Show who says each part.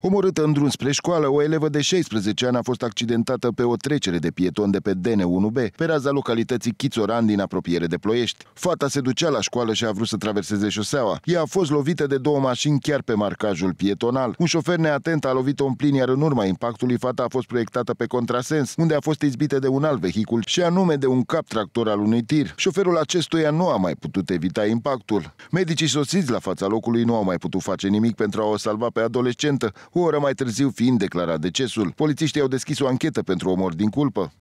Speaker 1: Omorâtă în drum spre școală, o elevă de 16 ani a fost accidentată pe o trecere de pieton de pe DN1B, pe raza localității Chițoran din apropiere de Ploiești. Fata se ducea la școală și a vrut să traverseze șoseaua. Ea a fost lovită de două mașini chiar pe marcajul pietonal. Un șofer neatent a lovit-o în plin, iar în urma impactului fata a fost proiectată pe contrasens, unde a fost izbită de un alt vehicul și anume de un cap tractor al unui tir. Șoferul acestuia nu a mai putut evita impactul. Medicii sosiți la fața locului nu au mai putut face nimic pentru a o salva pe adolescentă, o oră mai târziu, fiind declarat decesul, polițiștii au deschis o anchetă pentru omor din culpă.